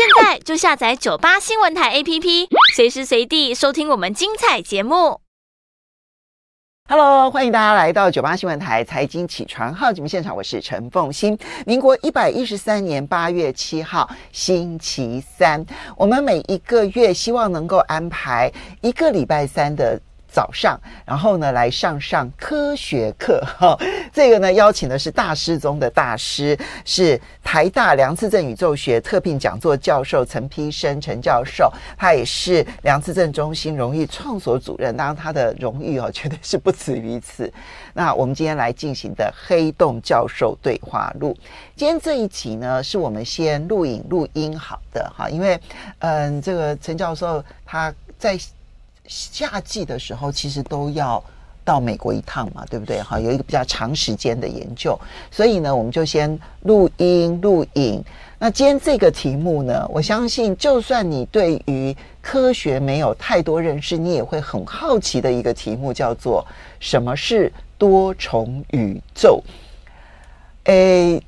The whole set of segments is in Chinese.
现在就下载九八新闻台 APP，随时随地收听我们精彩节目。Hello，欢迎大家来到九八新闻台财经起床号节目现场，我是陈凤欣。民国一百一十三年八月七号，星期三，我们每一个月希望能够安排一个礼拜三的。早上，然后呢，来上上科学课哈。这个呢，邀请的是大师中的大师，是台大梁次正宇宙学特聘讲座教授陈丕生陈教授，他也是梁次正中心荣誉创所主任。当然，他的荣誉哦，绝对是不止于此。那我们今天来进行的黑洞教授对话录，今天这一集呢，是我们先录影录音好的哈，因为嗯，这个陈教授他在。夏季的时候，其实都要到美国一趟嘛，对不对？哈，有一个比较长时间的研究，所以呢，我们就先录音录影。那今天这个题目呢，我相信就算你对于科学没有太多认识，你也会很好奇的一个题目，叫做“什么是多重宇宙”。诶，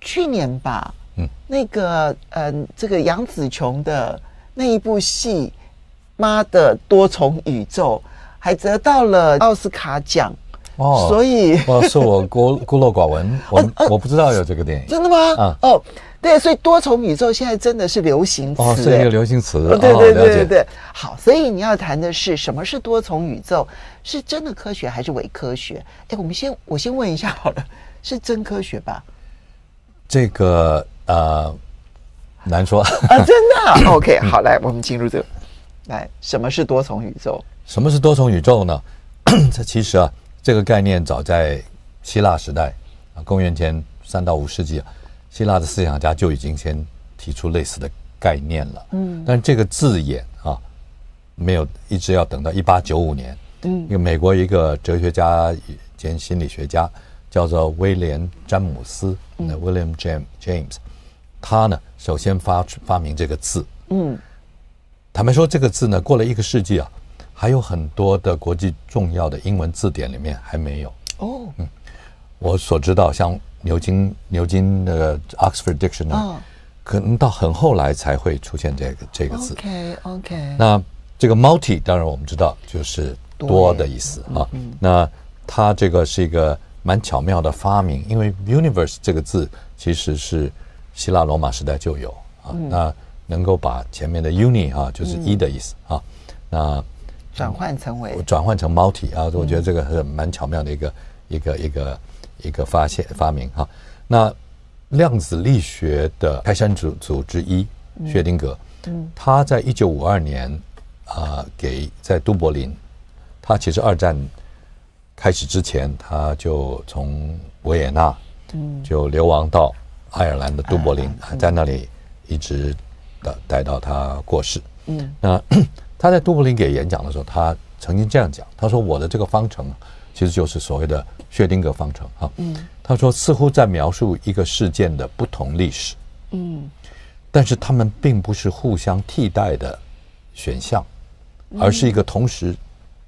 去年吧，嗯，那个，嗯，这个杨紫琼的那一部戏。妈的，多重宇宙还得到了奥斯卡奖哦，所以是我孤孤陋寡闻，我我不知道有这个电影，真的吗？啊哦，对，所以多重宇宙现在真的是流行词，是一个流行词，对对对对对。好，所以你要谈的是什么是多重宇宙，是真的科学还是伪科学？哎，我们先我先问一下好了，是真科学吧？这个呃，难说啊，真的。OK，好，来，我们进入这个。来，什么是多重宇宙？什么是多重宇宙呢？这其实啊，这个概念早在希腊时代啊，公元前三到五世纪，希腊的思想家就已经先提出类似的概念了。嗯。但这个字眼啊，没有一直要等到一八九五年，嗯，因为美国一个哲学家兼心理学家叫做威廉詹姆斯，那 William Jam James，他呢首先发发明这个字，嗯。坦白说，这个字呢，过了一个世纪啊，还有很多的国际重要的英文字典里面还没有。哦，嗯，我所知道，像牛津、牛津的 Oxford Dictionary，可能到很后来才会出现这个这个字。OK，OK。那这个 multi，当然我们知道就是多的意思啊。嗯。那它这个是一个蛮巧妙的发明，因为 universe 这个字其实是希腊罗马时代就有啊。嗯。那能够把前面的 uni 哈，就是一的意思啊，那转换成为转换成 multi 啊，我觉得这个是蛮巧妙的一个一个一个一个发现发明哈。那量子力学的开山祖祖之一薛定谔，嗯，他在一九五二年啊，给在都柏林，他其实二战开始之前，他就从维也纳嗯，就流亡到爱尔兰的都柏林，在那里一直。待到他过世，嗯，那 他在杜柏林给演讲的时候，他曾经这样讲：“他说我的这个方程，其实就是所谓的薛定谔方程，哈，嗯，他说似乎在描述一个事件的不同历史，嗯，但是他们并不是互相替代的选项，而是一个同时，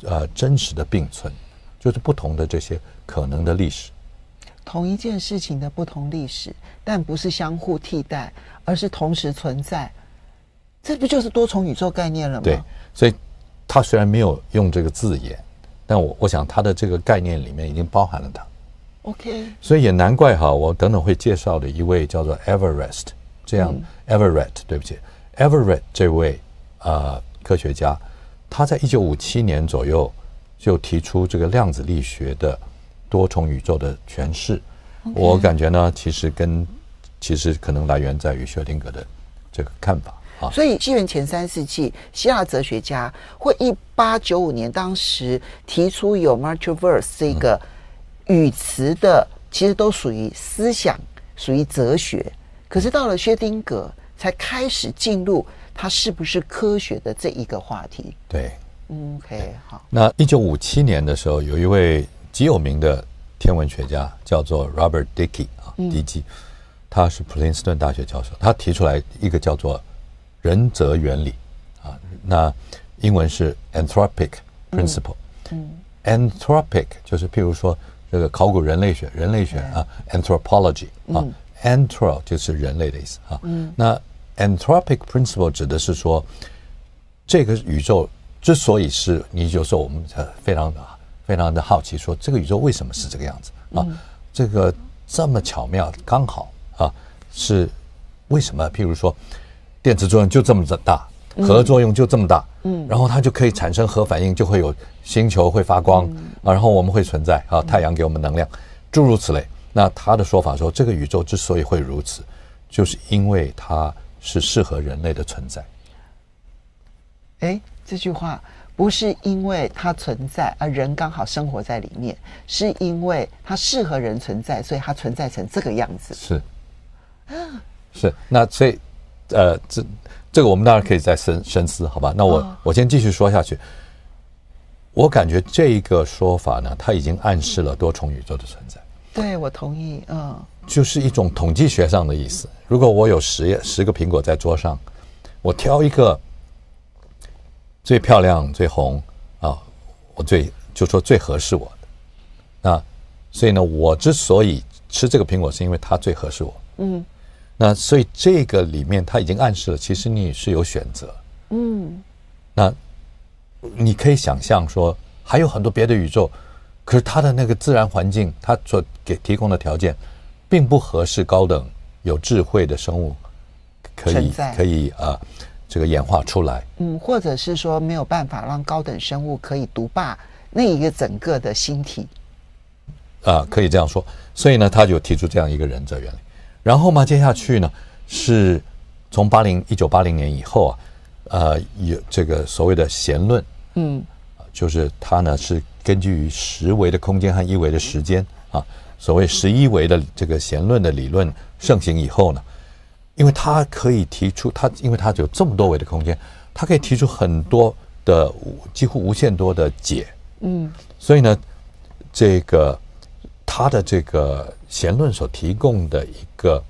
呃，真实的并存，就是不同的这些可能的历史，同一件事情的不同历史，但不是相互替代，而是同时存在。”这不就是多重宇宙概念了吗？对，所以他虽然没有用这个字眼，但我我想他的这个概念里面已经包含了它。OK，所以也难怪哈，我等等会介绍的一位叫做 Everest 这样 Everett，对不起 Everett 这位呃科学家，他在一九五七年左右就提出这个量子力学的多重宇宙的诠释。我感觉呢，其实跟其实可能来源在于薛定谔的这个看法。所以，西元前三世纪，希腊哲学家或一八九五年，当时提出有 “multiverse” 这个语词的，其实都属于思想，属于哲学。可是到了薛定格，才开始进入它是不是科学的这一个话题。对，OK，好。那一九五七年的时候，有一位极有名的天文学家叫做 Robert Dicke 啊，迪克，他是普林斯顿大学教授，他提出来一个叫做。人则原理啊，那英文是 anthropic principle。嗯，anthropic 就是譬如说这个考古人类学、人类学啊，anthropology 啊，anthro 就是人类的意思啊。嗯，那 anthropic principle 指的是说，这个宇宙之所以是你就说我们非常、非常的好奇，说这个宇宙为什么是这个样子啊？这个这么巧妙、刚好啊，是为什么？譬如说。电磁作用就这么的大，核作用就这么大，嗯，然后它就可以产生核反应，就会有星球会发光，啊，然后我们会存在啊，太阳给我们能量，诸如此类。那他的说法说，这个宇宙之所以会如此，就是因为它是适合人类的存在。哎，这句话不是因为它存在啊，人刚好生活在里面，是因为它适合人存在，所以它存在成这个样子。是，是那所以。呃，这这个我们当然可以再深深思，好吧？那我我先继续说下去。我感觉这个说法呢，它已经暗示了多重宇宙的存在。对，我同意，嗯。就是一种统计学上的意思。如果我有十十个苹果在桌上，我挑一个最漂亮、最红啊，我最就说最合适我的。那所以呢，我之所以吃这个苹果，是因为它最合适我。嗯。那所以这个里面他已经暗示了，其实你是有选择。嗯，那你可以想象说，还有很多别的宇宙，可是它的那个自然环境，它所给提供的条件，并不合适高等有智慧的生物可以可以啊，这个演化出来。嗯，或者是说没有办法让高等生物可以独霸那一个整个的星体。啊，可以这样说。所以呢，他就提出这样一个忍者原理。然后嘛，接下去呢是，从八零一九八零年以后啊，呃，有这个所谓的弦论，嗯，就是它呢是根据于十维的空间和一维的时间啊，所谓十一维的这个弦论的理论盛行以后呢，因为它可以提出它，因为它有这么多维的空间，它可以提出很多的几乎无限多的解，嗯，所以呢，这个它的这个弦论所提供的一。个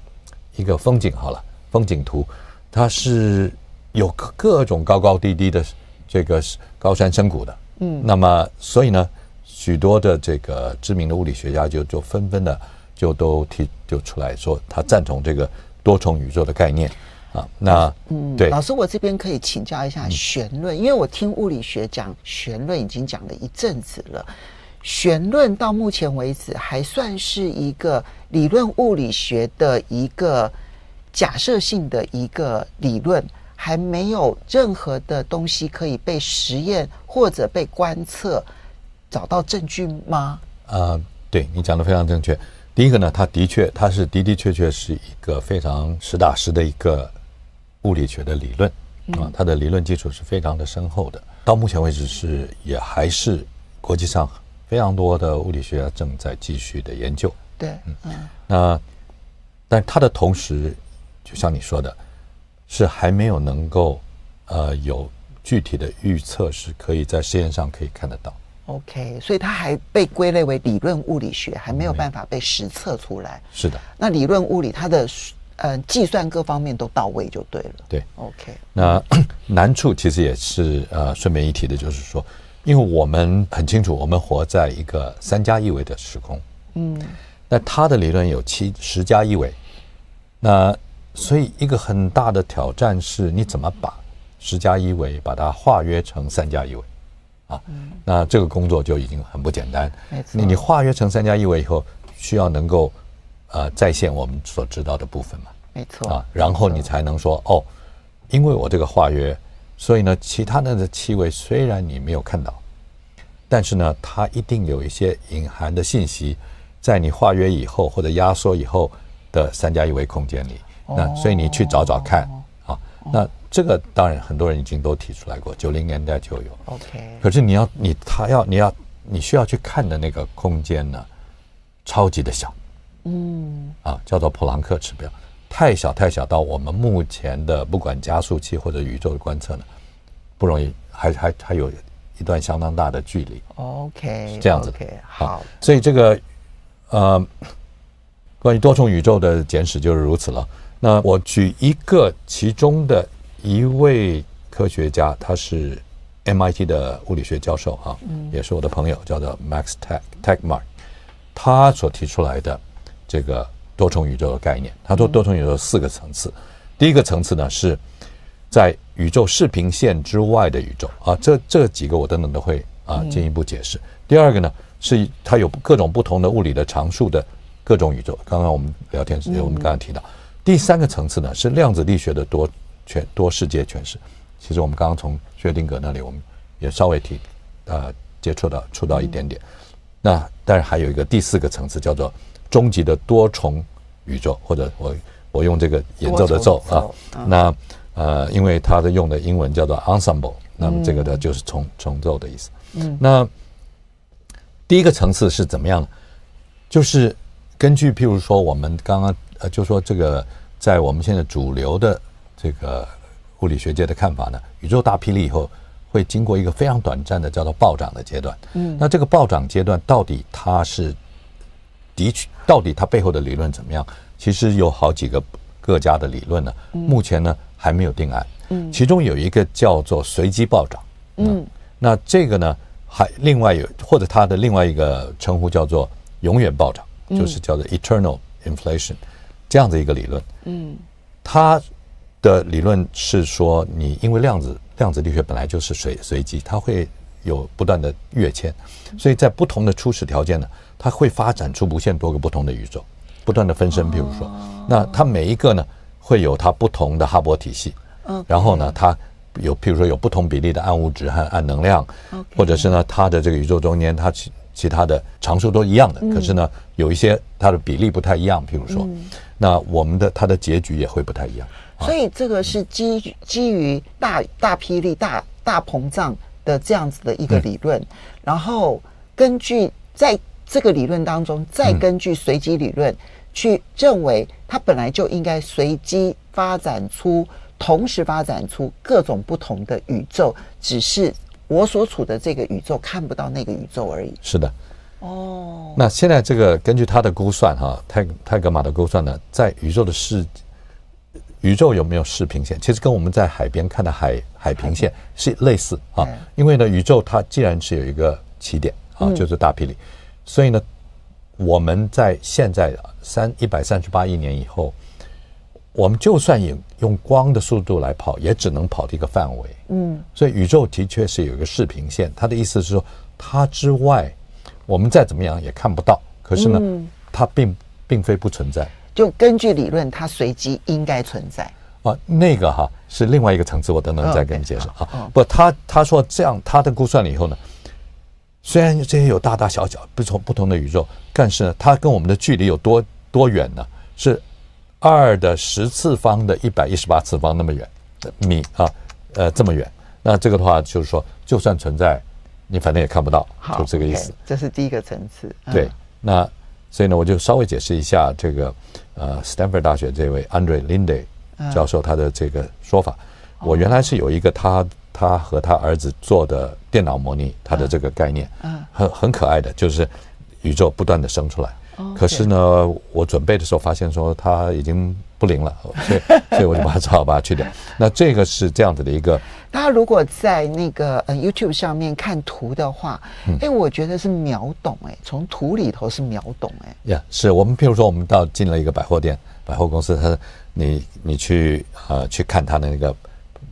一个风景好了，风景图，它是有各各种高高低低的这个高山深谷的，嗯，那么所以呢，许多的这个知名的物理学家就就纷纷的就都提就出来说，他赞同这个多重宇宙的概念啊。那嗯，对，老师，我这边可以请教一下弦论，因为我听物理学讲弦论已经讲了一阵子了。弦论到目前为止还算是一个理论物理学的一个假设性的一个理论，还没有任何的东西可以被实验或者被观测找到证据吗？啊，对你讲的非常正确。第一个呢，它的确，它是的的确确是一个非常实打实的一个物理学的理论啊，它的理论基础是非常的深厚的。到目前为止是也还是国际上。非常多的物理学家正在继续的研究。对，嗯，那但它的同时，就像你说的，是还没有能够呃有具体的预测是可以在实验上可以看得到。OK，所以它还被归类为理论物理学，还没有办法被实测出来。是的，那理论物理它的嗯计算各方面都到位就对了。对，OK。那 难处其实也是呃顺便一提的就是说。因为我们很清楚，我们活在一个三加一维的时空。嗯，那他的理论有七十加一维，那所以一个很大的挑战是，你怎么把十加一维把它化约成三加一维？啊，那这个工作就已经很不简单。你你化约成三加一维以后，需要能够呃再现我们所知道的部分嘛？没错啊，然后你才能说哦，因为我这个化约。所以呢，其他的的气味虽然你没有看到，但是呢，它一定有一些隐含的信息，在你化约以后或者压缩以后的三加一维空间里。那所以你去找找看啊。那这个当然很多人已经都提出来过，九零年代就有。OK。可是你要你他要你要你需要去看的那个空间呢，超级的小。嗯。啊，叫做普朗克指标。太小太小，到我们目前的不管加速器或者宇宙的观测呢，不容易，还还还有一段相当大的距离。OK，这样子，Okay, 好。所以这个，呃，关于多重宇宙的简史就是如此了。那我举一个其中的一位科学家，他是 MIT 的物理学教授啊，嗯，也是我的朋友，叫做 Max Tegmark，他所提出来的这个。多重宇宙的概念，他说多重宇宙四个层次，第一个层次呢是在宇宙视平线之外的宇宙啊，这这几个我等等都会啊进一步解释。第二个呢是它有各种不同的物理的常数的各种宇宙。刚刚我们聊天时间我们刚刚提到，第三个层次呢是量子力学的多全多世界诠释。其实我们刚刚从薛定谔那里我们也稍微提呃接触到触到一点点。那但是还有一个第四个层次叫做。终极的多重宇宙，或者我我用这个演奏的奏啊，那呃，因为它的用的英文叫做 ensemble，那么这个呢就是重重奏的意思。嗯，那第一个层次是怎么样？就是根据譬如说我们刚刚呃，就说这个在我们现在主流的这个物理学界的看法呢，宇宙大霹雳以后会经过一个非常短暂的叫做暴涨的阶段。嗯，那这个暴涨阶段到底它是？的确，到底它背后的理论怎么样？其实有好几个各家的理论呢。目前呢还没有定案。嗯，其中有一个叫做随机暴涨。嗯，那这个呢还另外有，或者它的另外一个称呼叫做永远暴涨，就是叫做 eternal inflation 这样的一个理论。嗯，它的理论是说，你因为量子量子力学本来就是随随机，它会有不断的跃迁，所以在不同的初始条件呢。它会发展出无限多个不同的宇宙，不断的分身。比如说，那它每一个呢，会有它不同的哈勃体系。嗯。然后呢，它有，譬如说，有不同比例的暗物质和暗能量，或者是呢，它的这个宇宙中间，它其其他的常数都一样的，可是呢，有一些它的比例不太一样。譬如说，那我们的它的结局也会不太一样。所以，这个是基基于大大霹雳大大膨胀的这样子的一个理论，然后根据在。这个理论当中，再根据随机理论去认为，它本来就应该随机发展出，同时发展出各种不同的宇宙，只是我所处的这个宇宙看不到那个宇宙而已。是的，哦。那现在这个根据他的估算，哈，泰泰格玛的估算呢，在宇宙的视宇宙有没有视平线？其实跟我们在海边看的海海平线是类似啊。因为呢，宇宙它既然是有一个起点啊，就是大霹雳。所以呢，我们在现在三一百三十八亿年以后，我们就算用用光的速度来跑，也只能跑一个范围。嗯，所以宇宙的确是有一个视平线。它的意思是说，它之外，我们再怎么样也看不到。可是呢，它并并非不存在。就根据理论，它随机应该存在。啊，那个哈是另外一个层次，我等等再跟你解释。好，不，他他说这样，他的估算了以后呢。虽然这些有大大小小不同不同的宇宙，但是呢，它跟我们的距离有多多远呢？是二的十次方的一百一十八次方那么远米啊，呃，这么远。那这个的话就是说，就算存在，你反正也看不到，就这个意思。这是第一个层次。对，那所以呢，我就稍微解释一下这个呃，斯坦福大学这位 Andre Linde 教授他的这个说法。我原来是有一个他。他和他儿子做的电脑模拟，他的这个概念，嗯，很很可爱的就是宇宙不断的生出来。可是呢，我准备的时候发现说他已经不灵了，所以所以我就把它好把它去掉。那这个是这样子的一个。大家如果在那个 YouTube 上面看图的话，哎，我觉得是秒懂哎，从图里头是秒懂哎。呀，是我们譬如说我们到进了一个百货店，百货公司，他你你去呃去看他的那个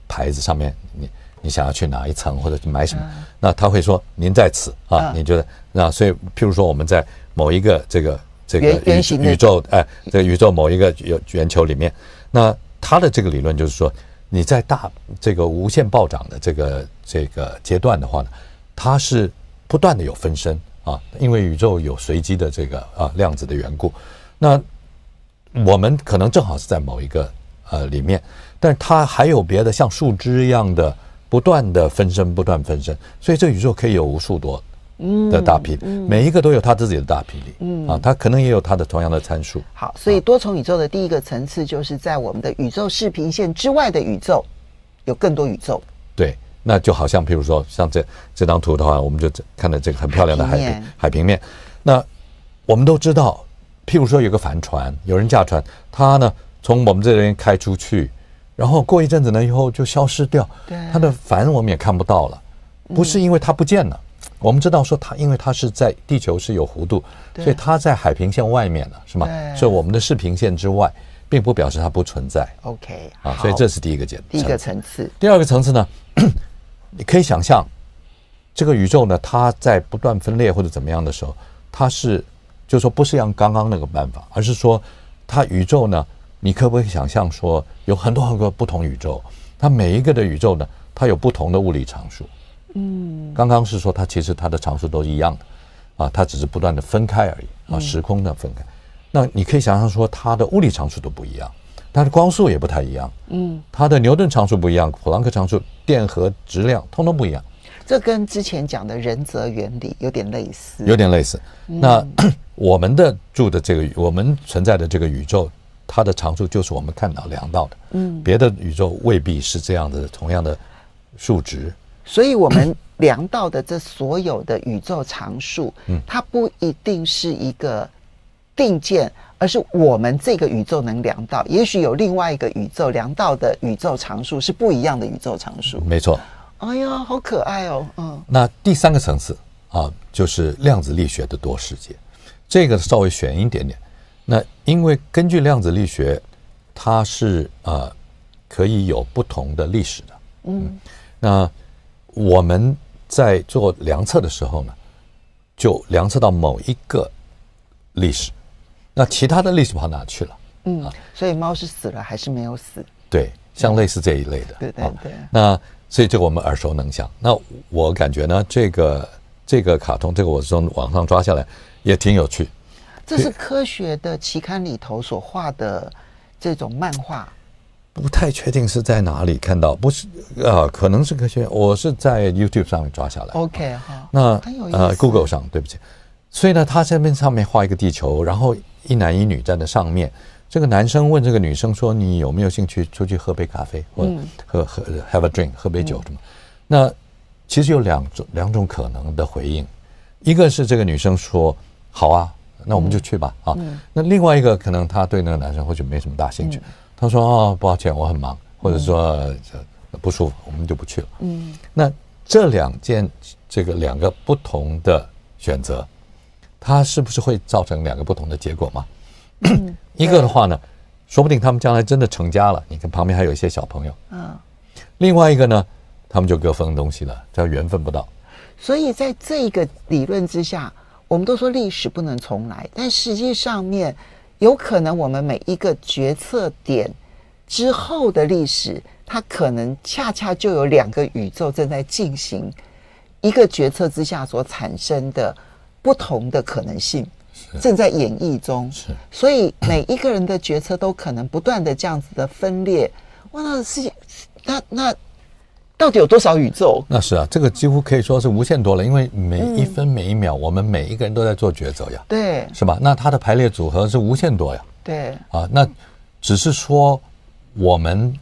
牌子上面你。你想要去哪一层，或者去买什么？那他会说：“您在此啊，你觉得那？”所以，譬如说，我们在某一个这个这个宇宇宙，哎，这个宇宙某一个圆球里面，那他的这个理论就是说，你在大这个无限暴涨的这个这个阶段的话呢，它是不断的有分身啊，因为宇宙有随机的这个啊量子的缘故，那我们可能正好是在某一个呃里面，但是它还有别的像树枝一样的。不断的分身，不断分身，所以这宇宙可以有无数多的大平，每一个都有它自己的大平嗯啊，它可能也有它的同样的参数。好，所以多重宇宙的第一个层次，就是在我们的宇宙视频线之外的宇宙，有更多宇宙。对，那就好像，譬如说，像这这张图的话，我们就看到这个很漂亮的海平海平面。那我们都知道，譬如说有个帆船，有人驾船，他呢从我们这边开出去。然后过一阵子呢，以后就消失掉，它的帆我们也看不到了，不是因为它不见了。我们知道说它，因为它是在地球是有弧度，所以它在海平线外面了，是吗？所以我们的视平线之外，并不表示它不存在。OK，啊，所以这是第一个阶，第一个层次。第二个层次呢，你可以想象，这个宇宙呢，它在不断分裂或者怎么样的时候，它是，就说不是像刚刚那个办法，而是说它宇宙呢。你可不可以想象说，有很多很多不同宇宙，它每一个的宇宙呢，它有不同的物理常数。嗯，刚刚是说它其实它的常数都一样的，啊，它只是不断的分开而已啊，时空的分开。那你可以想象说，它的物理常数都不一样，它的光速也不太一样。嗯，它的牛顿常数不一样，普朗克常数、电荷、质量，通通不一样。这跟之前讲的人则原理有点类似，有点类似。那 我们的住的这个，我们存在的这个宇宙。它的常数就是我们看到量到的，嗯，别的宇宙未必是这样的同样的数值，所以我们量到的这所有的宇宙常数，嗯，它不一定是一个定件，而是我们这个宇宙能量到，也许有另外一个宇宙量到的宇宙常数是不一样的宇宙常数，没错。哎呀，好可爱哦，嗯。那第三个层次啊，就是量子力学的多世界，这个稍微悬一点点。那因为根据量子力学，它是呃可以有不同的历史的。嗯，那我们在做量测的时候呢，就量测到某一个历史，那其他的历史跑哪去了？嗯，所以猫是死了还是没有死？对，像类似这一类的，对对对。那所以这个我们耳熟能详。那我感觉呢，这个这个卡通，这个我是从网上抓下来，也挺有趣。这是科学的期刊里头所画的这种漫画，不太确定是在哪里看到，不是啊，可能是科学。我是在 YouTube 上面抓下来，OK 哈。那呃，Google 上对不起。所以呢，他这边上面画一个地球，然后一男一女站在上面。这个男生问这个女生说：“你有没有兴趣出去喝杯咖啡，或喝喝 have a drink，喝杯酒什么？”那其实有两种两种可能的回应，一个是这个女生说：“好啊。”那我们就去吧，啊，那另外一个可能他对那个男生或许没什么大兴趣，他说哦，抱歉，我很忙，或者说不舒服，我们就不去了。嗯，那这两件这个两个不同的选择，它是不是会造成两个不同的结果嘛？一个的话呢，说不定他们将来真的成家了，你看旁边还有一些小朋友，嗯，另外一个呢，他们就各分东西了，叫缘分不到。所以在这个理论之下。我们都说历史不能重来，但实际上面有可能，我们每一个决策点之后的历史，它可能恰恰就有两个宇宙正在进行一个决策之下所产生的不同的可能性正在演绎中。所以每一个人的决策都可能不断的这样子的分裂。哇，是，那那。到底有多少宇宙？那是啊，这个几乎可以说是无限多了，因为每一分每一秒，我们每一个人都在做抉择呀，对，是吧？那它的排列组合是无限多呀，对，啊，那只是说我们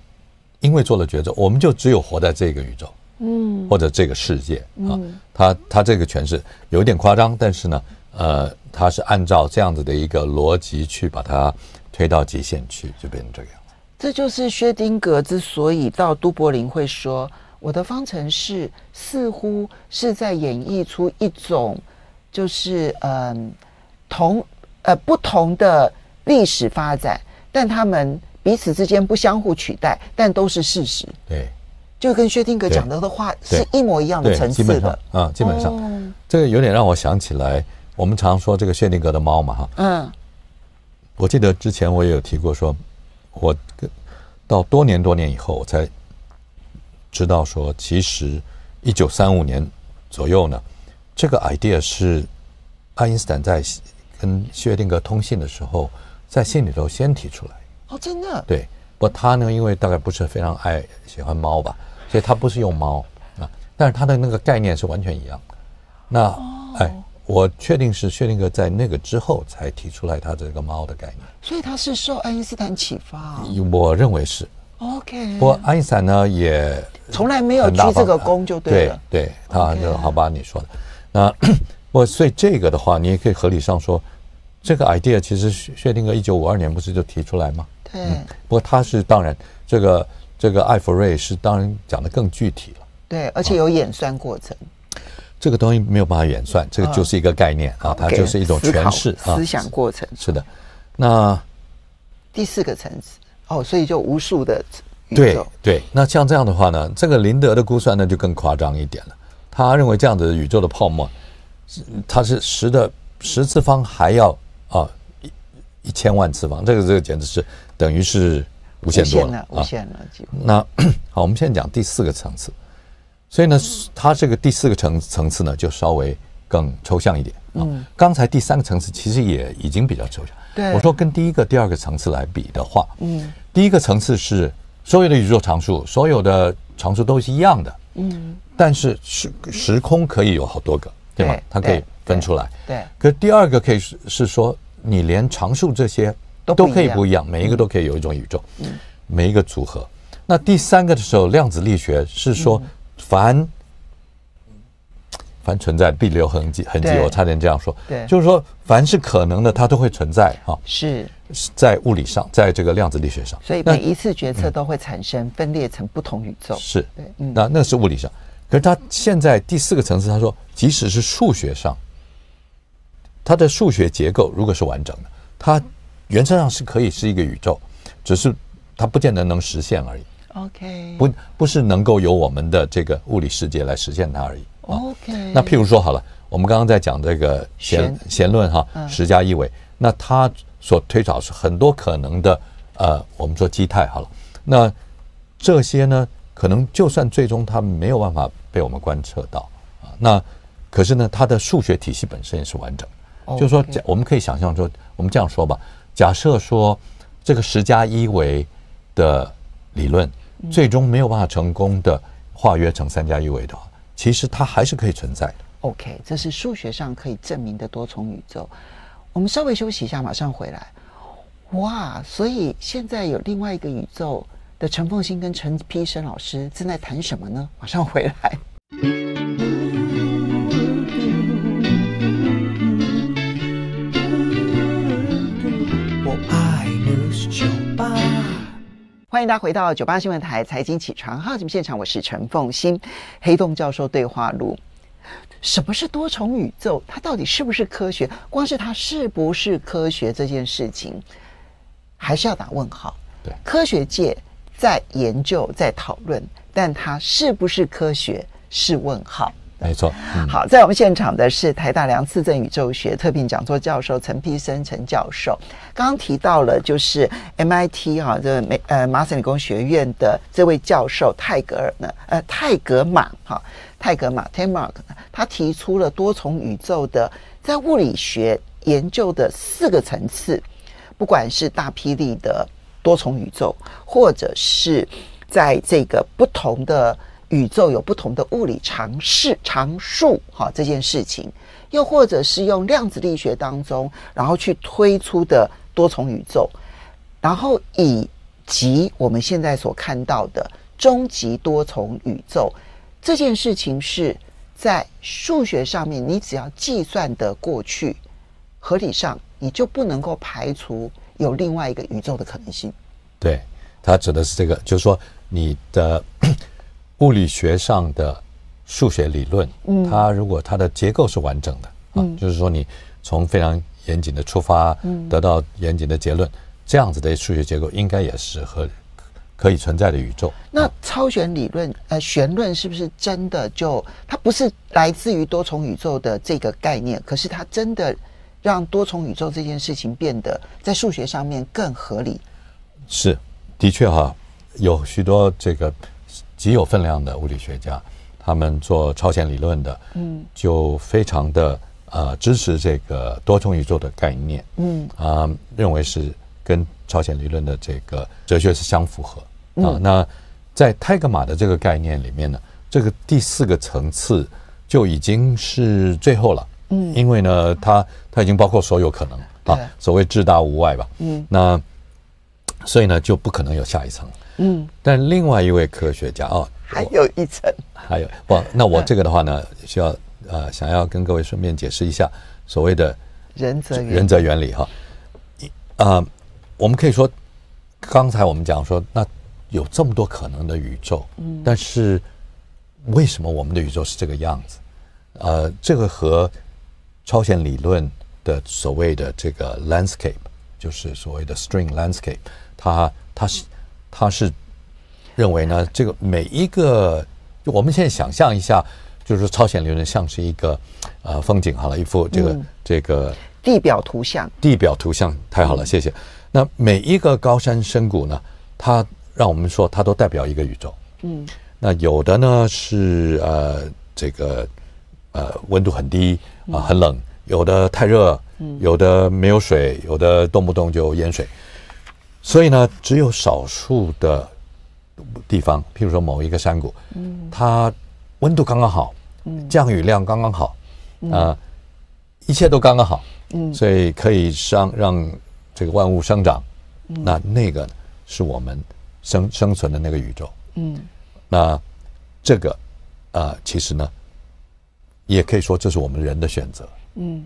因为做了抉择，我们就只有活在这个宇宙，嗯，或者这个世界啊，他他这个诠释有点夸张，但是呢，呃，他是按照这样子的一个逻辑去把它推到极限去，就变成这个样。这就是薛定格之所以到都柏林会说，我的方程式似乎是在演绎出一种，就是嗯，同呃不同的历史发展，但他们彼此之间不相互取代，但都是事实。对，就跟薛定格讲的的话是一模一样的层次的啊，基本上，这个有点让我想起来，我们常说这个薛定格的猫嘛，哈，嗯，我记得之前我也有提过说。我跟到多年多年以后，我才知道说，其实一九三五年左右呢，这个 idea 是爱因斯坦在跟薛定谔通信的时候，在信里头先提出来。哦，真的？对，不过他呢，因为大概不是非常爱喜欢猫吧，所以他不是用猫啊，但是他的那个概念是完全一样。那哎。我确定是薛定谔在那个之后才提出来他这个猫的概念，所以他是受爱因斯坦启发，我认为是。OK。不过爱因斯坦呢也从来没有鞠这个躬就对了。对对，他好吧你说的。那我 所以这个的话，你也可以合理上说，这个 idea 其实薛定谔一九五二年不是就提出来吗？对。不过他是当然，这个这个艾弗瑞是当然讲的更具体了。对，而且有演算过程。这个东西没有办法演算，这个就是一个概念啊，它就是一种诠释，思想过程。是的，那第四个层次哦，所以就无数的宇宙。对对，那像这样的话呢，这个林德的估算呢就更夸张一点了。他认为这样子宇宙的泡沫，它是十的十次方还要啊一千万次方，这个这个简直是等于是无限多啊，无限了几乎。那 好，我们现在讲第四个层次。所以呢，它这个第四个层层次呢，就稍微更抽象一点。嗯，刚才第三个层次其实也已经比较抽象。对，我说跟第一个、第二个层次来比的话，嗯，第一个层次是所有的宇宙常数，所有的常数都是一样的。嗯，但是时时空可以有好多个，对吗？它可以分出来。对，可是第二个可以是是说，你连常数这些都都可以不一样，每一个都可以有一种宇宙，每一个组合。那第三个的时候，量子力学是说。凡凡存在，必留痕迹痕迹。我差点这样说，对，就是说，凡是可能的，它都会存在哈。是，在物理上，在这个量子力学上，所以每一次决策都会产生分裂成不同宇宙。是对，那那是物理上。可是他现在第四个层次，他说，即使是数学上，它的数学结构如果是完整的，它原则上是可以是一个宇宙，只是它不见得能实现而已。OK，不不是能够由我们的这个物理世界来实现它而已。OK，那譬如说好了，我们刚刚在讲这个弦弦论哈，十加一维，那它所推导是很多可能的，呃，我们说基态好了，那这些呢，可能就算最终它没有办法被我们观测到啊，那可是呢，它的数学体系本身也是完整，就是说，我们可以想象说，我们这样说吧，假设说这个十加一维的理论。最终没有办法成功的化约成三加一维的话，其实它还是可以存在的。OK，这是数学上可以证明的多重宇宙。我们稍微休息一下，马上回来。哇，所以现在有另外一个宇宙的陈凤新跟陈丕生老师正在谈什么呢？马上回来。欢迎大家回到九八新闻台财经起床哈，节目现场我是陈凤欣，黑洞教授对话录，什么是多重宇宙？它到底是不是科学？光是它是不是科学这件事情，还是要打问号？对，科学界在研究，在讨论，但它是不是科学是问号。没错，好，在我们现场的是台大梁次正宇宙学特聘讲座教授陈丕生陈教授。刚刚提到了就是 MIT 哈，这美呃麻省理工学院的这位教授泰戈尔呢，呃泰格马哈泰格马 t a m a r k 他提出了多重宇宙的在物理学研究的四个层次，不管是大批雳的多重宇宙，或者是在这个不同的。宇宙有不同的物理常识常数，哈，这件事情，又或者是用量子力学当中，然后去推出的多重宇宙，然后以及我们现在所看到的终极多重宇宙，这件事情是在数学上面，你只要计算得过去，合理上，你就不能够排除有另外一个宇宙的可能性。对他指的是这个，就是说你的。物理学上的数学理论，它如果它的结构是完整的啊，就是说你从非常严谨的出发，得到严谨的结论，这样子的数学结构应该也是和可以存在的宇宙。那超弦理论，呃，弦论是不是真的就它不是来自于多重宇宙的这个概念？可是它真的让多重宇宙这件事情变得在数学上面更合理？是，的确哈，有许多这个。极有分量的物理学家，他们做超弦理论的，嗯，就非常的呃支持这个多重宇宙的概念，嗯啊，认为是跟超弦理论的这个哲学是相符合啊。那在泰格玛的这个概念里面呢，这个第四个层次就已经是最后了，嗯，因为呢，它它已经包括所有可能啊，所谓至大无外吧，嗯，那所以呢，就不可能有下一层。嗯，但另外一位科学家哦，还有一层，还有不？那我这个的话呢，需要呃，想要跟各位顺便解释一下所谓的，人则原则原理哈，一啊，我们可以说，刚才我们讲说，那有这么多可能的宇宙，嗯，但是为什么我们的宇宙是这个样子？呃，这个和超弦理论的所谓的这个 landscape，就是所谓的 string landscape，它它是。他是认为呢，这个每一个，就我们现在想象一下，就是超弦理论像是一个，呃，风景好了，一幅这个这个地表图像。地表图像太好了，谢谢。那每一个高山深谷呢，它让我们说它都代表一个宇宙。嗯。那有的呢是呃这个呃温度很低啊，很冷；有的太热；有的没有水；有的动不动就淹水。所以呢，只有少数的地方，譬如说某一个山谷，嗯，它温度刚刚好，嗯，降雨量刚刚好，啊，一切都刚刚好，嗯，所以可以让让这个万物生长，那那个是我们生生存的那个宇宙，嗯，那这个啊，其实呢，也可以说这是我们人的选择，嗯，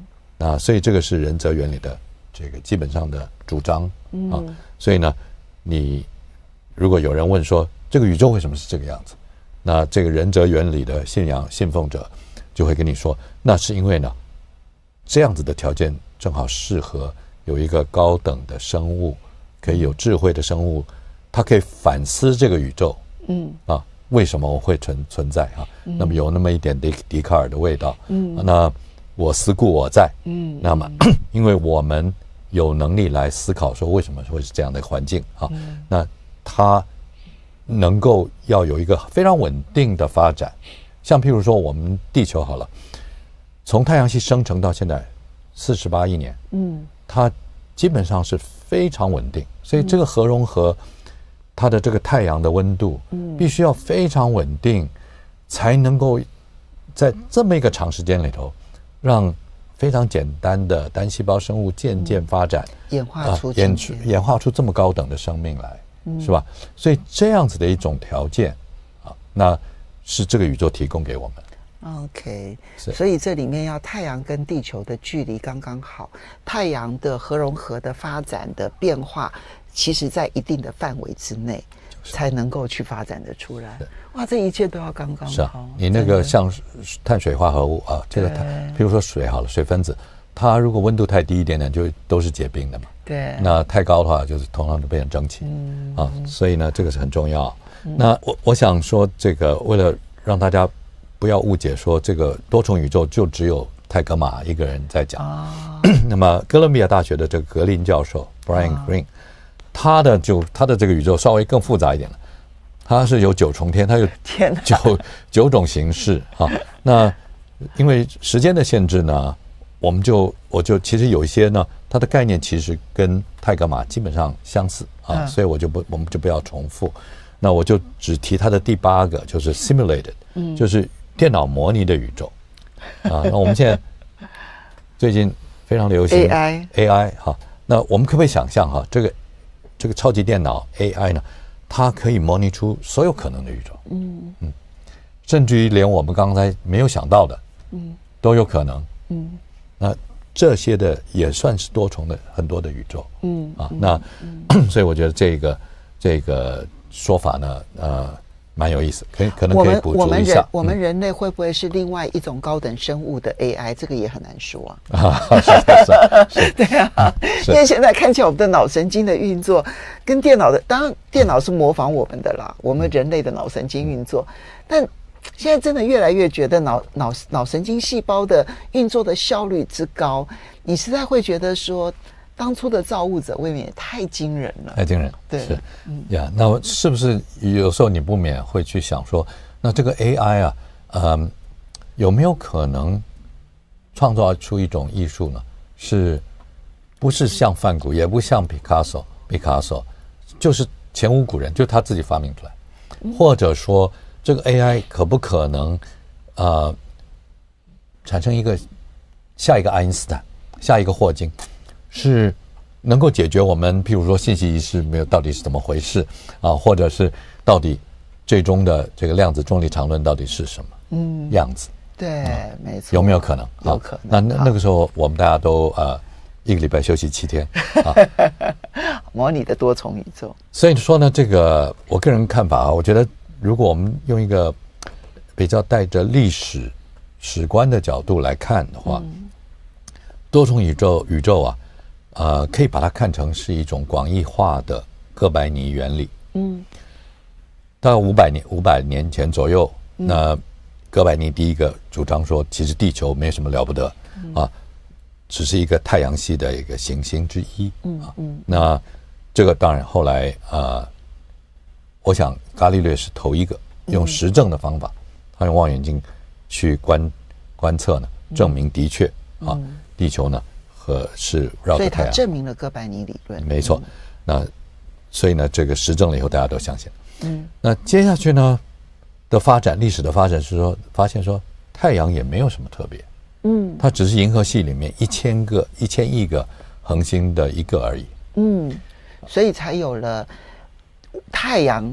所以这个是仁则原理的这个基本上的主张，啊。所以呢，你如果有人问说这个宇宙为什么是这个样子，那这个仁者原理的信仰信奉者就会跟你说，那是因为呢，这样子的条件正好适合有一个高等的生物，可以有智慧的生物，它可以反思这个宇宙，嗯，啊，为什么我会存存在啊？那么有那么一点笛笛卡尔的味道，嗯，那我思故我在，嗯，那么 因为我们。有能力来思考说为什么会是这样的环境啊？那它能够要有一个非常稳定的发展，像譬如说我们地球好了，从太阳系生成到现在四十八亿年，嗯，它基本上是非常稳定，所以这个核融合，它的这个太阳的温度，嗯，必须要非常稳定，才能够在这么一个长时间里头让。非常简单的单细胞生物渐渐发展，演化出演化出这么高等的生命来，嗯、是吧？所以这样子的一种条件啊，那是这个宇宙提供给我们。OK，所以这里面要太阳跟地球的距离刚刚好，太阳的核融合的发展的变化，其实，在一定的范围之内。才能够去发展的出来哇！这一切都要刚刚好。是啊，你那个像碳水化合物啊，这个碳，比如说水好了，水分子，它如果温度太低一点点，就都是结冰的嘛。对。那太高的话，就是通常都变成蒸汽。嗯。啊，所以呢，这个是很重要。那我我想说，这个为了让大家不要误解，说这个多重宇宙就只有泰格玛一个人在讲。哦。那么哥伦比亚大学的这个格林教授 Brian Green。它的就它的这个宇宙稍微更复杂一点了。它是有九重天，它有九九种形式啊。那因为时间的限制呢，我们就我就其实有一些呢，它的概念其实跟泰格玛基本上相似啊，所以我就不我们就不要重复。那我就只提它的第八个，就是 simulated，就是电脑模拟的宇宙啊。那我们现在最近非常流行 AI，AI 哈。那我们可不可以想象哈这个？这个超级电脑 AI 呢，它可以模拟出所有可能的宇宙，嗯嗯，甚至于连我们刚才没有想到的，嗯，都有可能，嗯，那这些的也算是多重的很多的宇宙，嗯啊，那 所以我觉得这个这个说法呢，呃。蛮有意思，可可能可以补充一下。我们人类会不会是另外一种高等生物的 AI？这个也很难说啊。对啊，因为现在看起来我们的脑神经的运作跟电脑的，当然电脑是模仿我们的啦。我们人类的脑神经运作，但现在真的越来越觉得脑脑脑神经细胞的运作的效率之高，你实在会觉得说。当初的造物者未免也太惊人了，太惊人。对，是呀，那是不是有时候你不免会去想说，那这个 AI 啊，嗯，有没有可能创造出一种艺术呢？是不是像梵谷，也不像 Picasso，Picasso，就是前无古人，就他自己发明出来，或者说这个 AI 可不可能，呃，产生一个下一个爱因斯坦，下一个霍金？是能够解决我们，譬如说信息仪失没有，到底是怎么回事啊？或者是到底最终的这个量子重力常论到底是什么嗯，样子？对，没错。有没有可能？有可能。那那那个时候，我们大家都呃，一个礼拜休息七天啊。模拟的多重宇宙。所以说呢，这个我个人看法啊，我觉得如果我们用一个比较带着历史史观的角度来看的话，多重宇宙宇宙啊。呃，可以把它看成是一种广义化的哥白尼原理。嗯，到五百年、五百年前左右，那哥白尼第一个主张说，其实地球没什么了不得，啊，只是一个太阳系的一个行星之一。嗯嗯，那这个当然后来啊，我想伽利略是头一个用实证的方法，他用望远镜去观观测呢，证明的确啊，地球呢。呃，是绕着太阳，证明了哥白尼理论。没错，那所以呢，这个实证了以后，大家都相信。嗯，那接下去呢的发展历史的发展是说，发现说太阳也没有什么特别。嗯，它只是银河系里面一千个、一千亿个恒星的一个而已。嗯，所以才有了太阳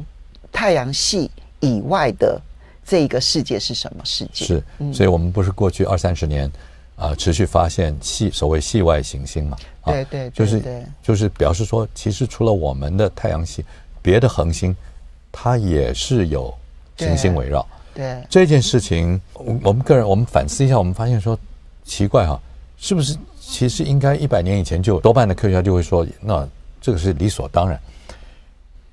太阳系以外的这个世界是什么世界？是，所以我们不是过去二三十年。啊，持续发现系所谓系外行星嘛，啊、对对，就是就是表示说，其实除了我们的太阳系，别的恒星它也是有行星围绕。对这件事情，我们个人我们反思一下，我们发现说奇怪哈，是不是其实应该一百年以前就多半的科学家就会说，那这个是理所当然。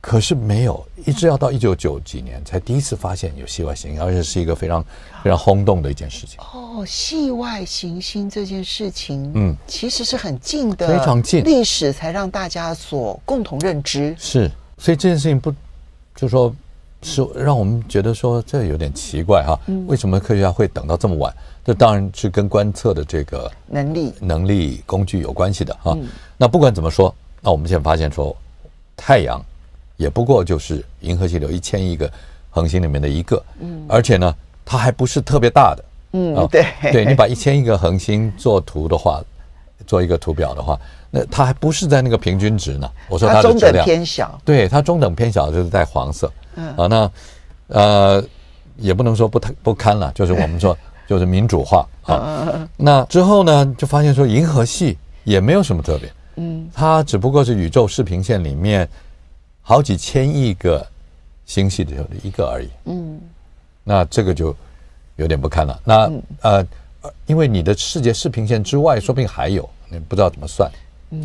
可是没有，一直要到一九九几年才第一次发现有系外行星，而且是一个非常非常轰动的一件事情。哦，系外行星这件事情，嗯，其实是很近的，非常近，历史才让大家所共同认知。是，所以这件事情不，就说，是让我们觉得说这有点奇怪哈，为什么科学家会等到这么晚？这当然是跟观测的这个能力、能力工具有关系的哈。那不管怎么说，那我们现在发现说太阳。也不过就是银河系里一千亿个恒星里面的一个，嗯，而且呢，它还不是特别大的，嗯，对，对你把一千亿个恒星做图的话，做一个图表的话，那它还不是在那个平均值呢。我说它的中等偏小，对，它中等偏小就是带黄色，嗯，啊，那呃，也不能说不太不堪了，就是我们说 就是民主化啊。那之后呢，就发现说银河系也没有什么特别，嗯，它只不过是宇宙视平线里面。好几千亿个星系里头的一个而已，嗯，那这个就有点不堪了。那呃，因为你的世界视平线之外，说不定还有，你不知道怎么算，嗯。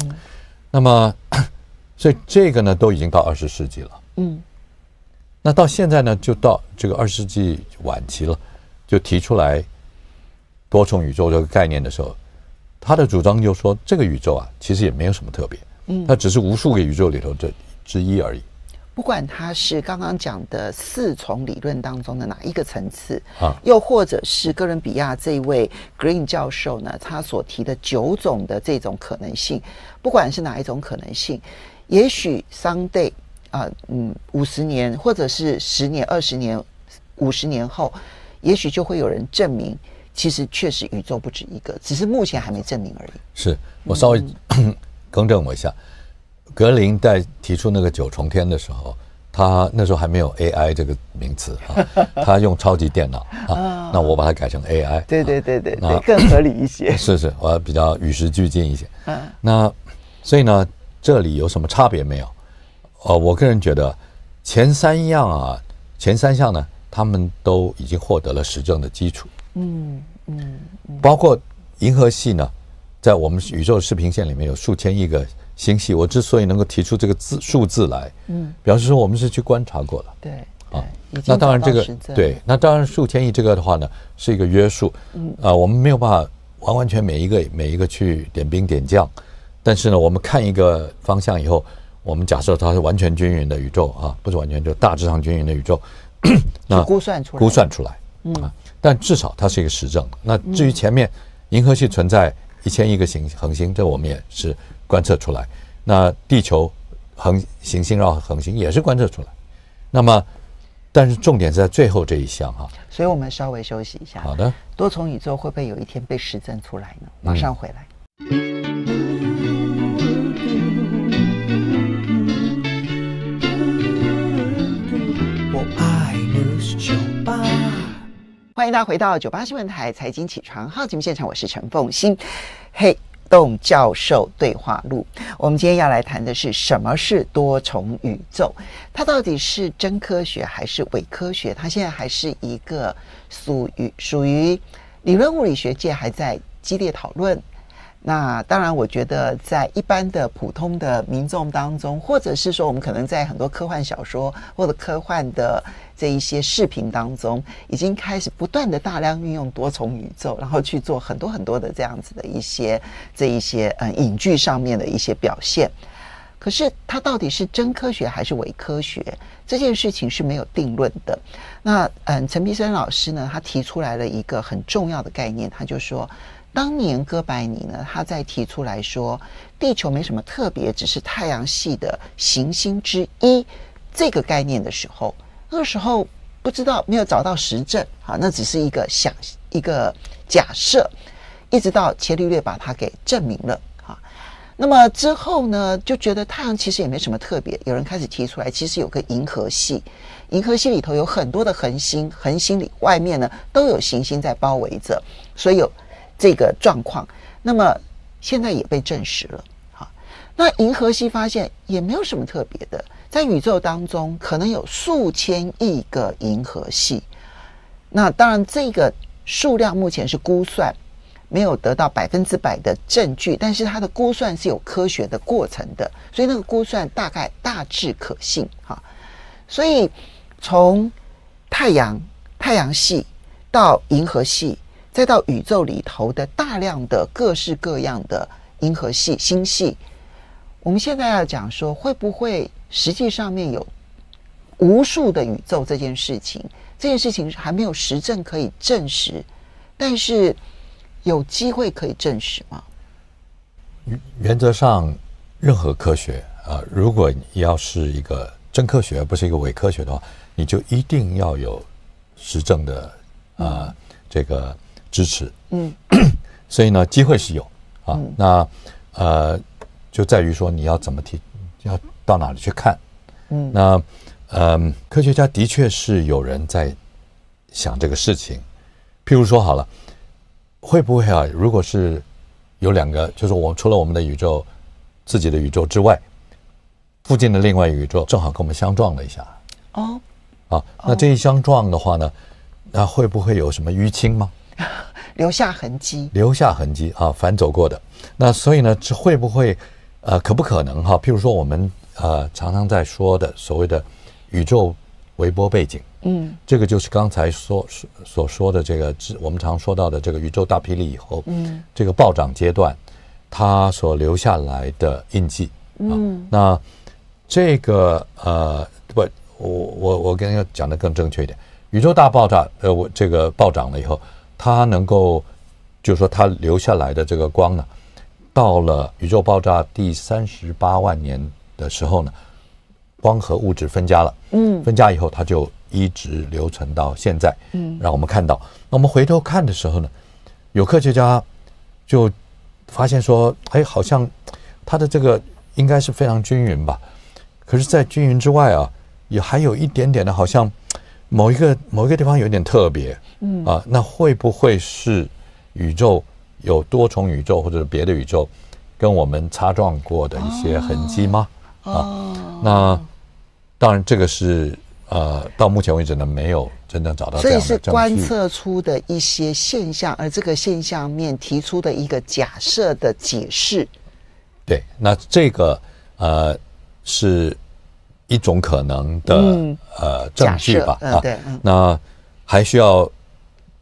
那么，所以这个呢，都已经到二十世纪了，嗯。那到现在呢，就到这个二十世纪晚期了，就提出来多重宇宙这个概念的时候，他的主张就说，这个宇宙啊，其实也没有什么特别，嗯，它只是无数个宇宙里头的。之一而已。不管他是刚刚讲的四重理论当中的哪一个层次啊，又或者是哥伦比亚这位 Green 教授呢，他所提的九种的这种可能性，不管是哪一种可能性，也许 someday 啊，嗯，五十年，或者是十年、二十年、五十年后，也许就会有人证明，其实确实宇宙不止一个，只是目前还没证明而已。是我稍微 更正我一下。格林在提出那个九重天的时候，他那时候还没有 AI 这个名词啊，他用超级电脑啊，那我把它改成 AI，对对对对，那更合理一些。是是，我比较与时俱进一些。嗯，那所以呢，这里有什么差别没有？呃，我个人觉得前三样啊，前三项呢，他们都已经获得了实证的基础。嗯嗯，包括银河系呢，在我们宇宙视频线里面有数千亿个。星系，我之所以能够提出这个字数字来，嗯，表示说我们是去观察过了，对，啊，那当然这个对，那当然数千亿这个的话呢，是一个约束，嗯，啊，我们没有办法完完全每一个每一个去点兵点将，但是呢，我们看一个方向以后，我们假设它是完全均匀的宇宙啊，不是完全就大致上均匀的宇宙，那估算出来，估算出来，啊，但至少它是一个实证。那至于前面银河系存在一千亿个星恒星，这我们也是。观测出来，那地球恒行星绕恒星也是观测出来，那么，但是重点在最后这一项哈，所以我们稍微休息一下。好的，多重宇宙会不会有一天被实证出来呢？马上回来。欢迎大家回到九八新闻台财经起床号节目现场，我是陈凤欣，嘿。动教授对话录，我们今天要来谈的是什么是多重宇宙？它到底是真科学还是伪科学？它现在还是一个属于属于理论物理学界还在激烈讨论。那当然，我觉得在一般的普通的民众当中，或者是说我们可能在很多科幻小说或者科幻的这一些视频当中，已经开始不断的大量运用多重宇宙，然后去做很多很多的这样子的一些这一些嗯影剧上面的一些表现。可是它到底是真科学还是伪科学，这件事情是没有定论的。那嗯，陈碧生老师呢，他提出来了一个很重要的概念，他就说。当年哥白尼呢，他在提出来说地球没什么特别，只是太阳系的行星之一这个概念的时候，那个时候不知道没有找到实证啊，那只是一个想一个假设，一直到伽利略把它给证明了啊。那么之后呢，就觉得太阳其实也没什么特别，有人开始提出来，其实有个银河系，银河系里头有很多的恒星，恒星里外面呢都有行星在包围着，所以有。这个状况，那么现在也被证实了。好，那银河系发现也没有什么特别的，在宇宙当中可能有数千亿个银河系。那当然，这个数量目前是估算，没有得到百分之百的证据，但是它的估算是有科学的过程的，所以那个估算大概大致可信。哈，所以从太阳太阳系到银河系。再到宇宙里头的大量的各式各样的银河系、星系，我们现在要讲说，会不会实际上面有无数的宇宙这件事情？这件事情还没有实证可以证实，但是有机会可以证实吗？原则上，任何科学啊，如果你要是一个真科学，而不是一个伪科学的话，你就一定要有实证的啊，这个。支持，嗯，所以呢，机会是有啊，那，呃，就在于说你要怎么提，要到哪里去看，嗯，那，嗯，科学家的确是有人在想这个事情，譬如说好了，会不会啊？如果是有两个，就是我除了我们的宇宙自己的宇宙之外，附近的另外宇宙正好跟我们相撞了一下，哦，啊，那这一相撞的话呢，那会不会有什么淤青吗？留下痕迹，留下痕迹啊，反走过的，那所以呢，这会不会，呃，可不可能哈？譬如说，我们呃常常在说的所谓的宇宙微波背景，嗯，这个就是刚才说所说的这个，我们常说到的这个宇宙大霹雳以后，嗯，这个暴涨阶段，它所留下来的印记，嗯，那这个呃不，我我我跟大讲的更正确一点，宇宙大爆炸，呃，我这个暴涨了以后。它能够，就说它留下来的这个光呢，到了宇宙爆炸第三十八万年的时候呢，光和物质分家了。嗯，分家以后，它就一直留存到现在。嗯，让我们看到。那我们回头看的时候呢，有科学家就发现说，哎，好像它的这个应该是非常均匀吧？可是，在均匀之外啊，也还有一点点的，好像。某一个某一个地方有点特别，嗯啊，那会不会是宇宙有多重宇宙或者别的宇宙跟我们擦撞过的一些痕迹吗？啊，那当然，这个是呃，到目前为止呢，没有真正找到，所以是观测出的一些现象，而这个现象面提出的一个假设的解释。对，那这个呃是。一种可能的呃证据吧啊，对，那还需要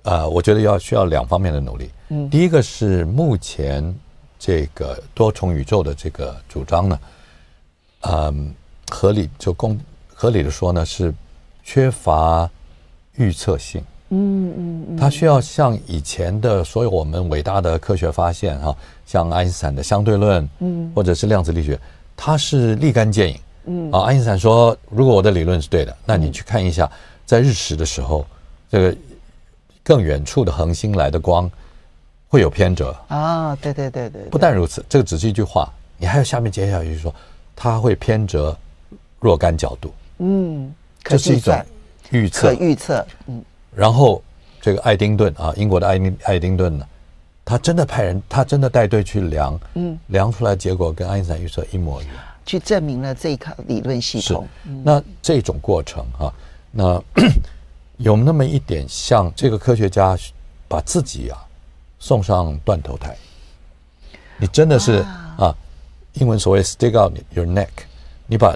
呃，我觉得要需要两方面的努力。第一个是目前这个多重宇宙的这个主张呢，嗯，合理就公合理的说呢是缺乏预测性。嗯嗯，它需要像以前的所有我们伟大的科学发现哈，像爱因斯坦的相对论，嗯，或者是量子力学，它是立竿见影。嗯啊，爱因斯坦说，如果我的理论是对的，那你去看一下，在日食的时候，这个更远处的恒星来的光会有偏折。啊，对对对对。不但如此，这个只是一句话，你还有下面下来就是说它会偏折若干角度。嗯，这是一种预测。预测，嗯。然后这个爱丁顿啊，英国的爱丁爱丁顿呢，他真的派人，他真的带队去量，嗯，量出来结果跟爱因斯坦预测一模一样。去证明了这一套理论系统。那这种过程哈，那 有那么一点像这个科学家把自己啊送上断头台。你真的是啊，英文所谓 “stick out your neck”，你把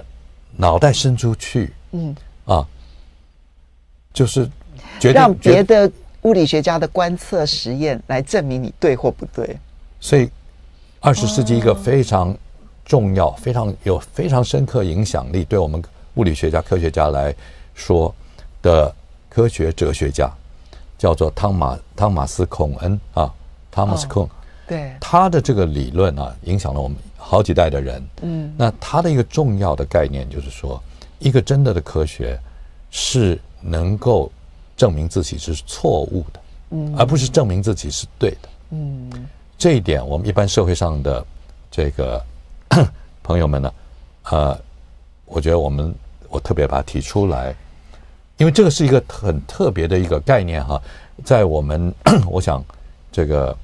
脑袋伸出去。嗯。啊，就是让别的物理学家的观测实验来证明你对或不对。所以，二十世纪一个非常。重要非常有非常深刻影响力，对我们物理学家、科学家来说的科学哲学家，叫做汤马汤马斯·孔恩啊，汤马斯·孔，对他的这个理论啊，影响了我们好几代的人。嗯，那他的一个重要的概念就是说，一个真的的科学是能够证明自己是错误的，嗯，而不是证明自己是对的。嗯，这一点我们一般社会上的这个。朋友们呢？呃，我觉得我们我特别把它提出来，因为这个是一个很特别的一个概念哈，在我们 我想这个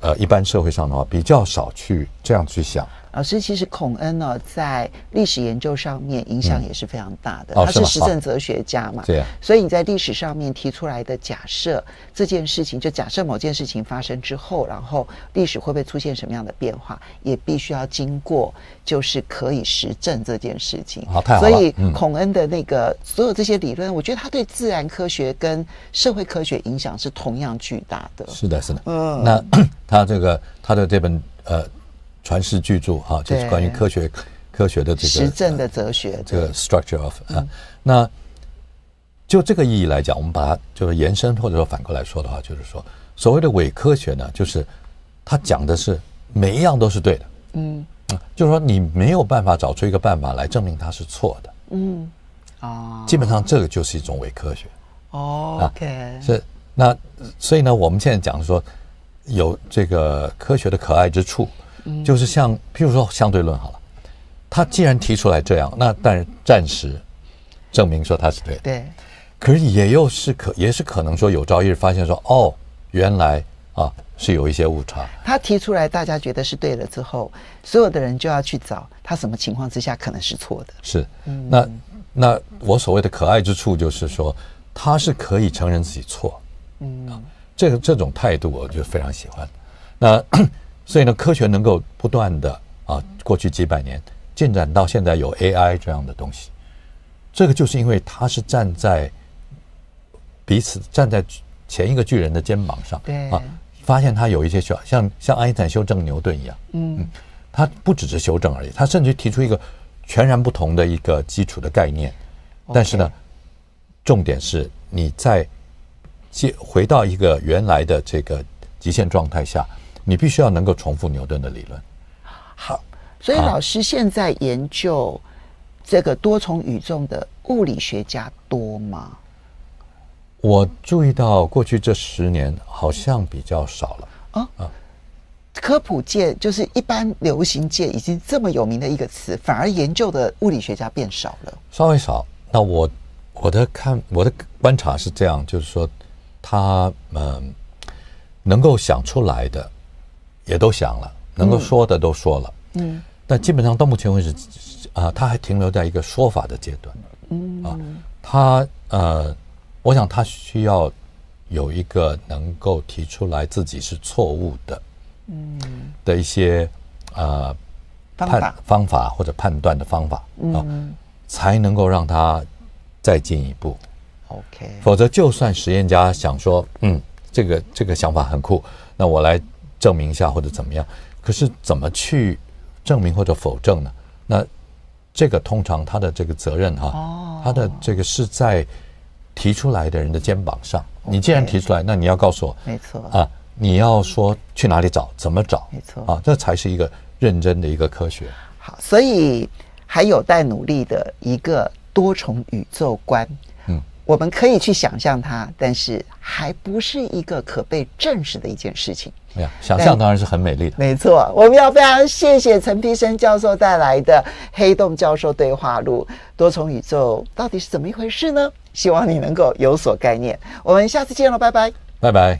呃一般社会上的话比较少去。这样去想，老师其实孔恩呢，在历史研究上面影响也是非常大的。他是实证哲学家嘛，对。所以你在历史上面提出来的假设，这件事情就假设某件事情发生之后，然后历史会不会出现什么样的变化，也必须要经过就是可以实证这件事情。好，太好了。所以孔恩的那个所有这些理论，我觉得他对自然科学跟社会科学影响是同样巨大的。是的，是的。嗯，那 他这个他的这本呃。传世巨著啊，就是关于科学科学的这个实证的哲学，这个 structure of 啊，那就这个意义来讲，我们把它就是延伸，或者说反过来说的话，就是说所谓的伪科学呢，就是它讲的是每一样都是对的，嗯，就是说你没有办法找出一个办法来证明它是错的，嗯，啊，基本上这个就是一种伪科学。哦、OK，是那所以呢，我们现在讲说有这个科学的可爱之处。就是像，譬如说相对论好了，他既然提出来这样，那但暂时证明说他是对的，对，可是也又是可也是可能说有朝一日发现说哦，原来啊是有一些误差。他提出来大家觉得是对了之后，所有的人就要去找他什么情况之下可能是错的。是，那那我所谓的可爱之处就是说，他是可以承认自己错，嗯，啊，这个这种态度我就非常喜欢。那。所以呢，科学能够不断的啊，过去几百年进展到现在有 AI 这样的东西，这个就是因为它是站在彼此站在前一个巨人的肩膀上，对啊，发现它有一些小像像爱因斯坦修正牛顿一样，嗯，他不只是修正而已，他甚至提出一个全然不同的一个基础的概念，但是呢，重点是你在接回到一个原来的这个极限状态下。你必须要能够重复牛顿的理论。好，所以老师现在研究这个多重宇宙的物理学家多吗？我注意到过去这十年好像比较少了啊。科普界就是一般流行界已经这么有名的一个词，反而研究的物理学家变少了，稍微少。那我我的看我的观察是这样，就是说他嗯能够想出来的。也都想了，能够说的都说了，嗯，但基本上到目前为止，啊，他还停留在一个说法的阶段，嗯，啊，他呃，我想他需要有一个能够提出来自己是错误的，嗯，的一些啊判方法或者判断的方法，嗯，才能够让他再进一步，OK，否则就算实验家想说，嗯，这个这个想法很酷，那我来。证明一下或者怎么样？可是怎么去证明或者否证呢？那这个通常他的这个责任哈，他的这个是在提出来的人的肩膀上。你既然提出来，那你要告诉我，没错啊，你要说去哪里找，怎么找，没错啊，这才是一个认真的一个科学。好，所以还有待努力的一个多重宇宙观。我们可以去想象它，但是还不是一个可被证实的一件事情。哎呀，想象当然是很美丽的。没错，我们要非常谢谢陈皮生教授带来的《黑洞教授对话录》，多重宇宙到底是怎么一回事呢？希望你能够有所概念。我们下次见了，拜拜，拜拜。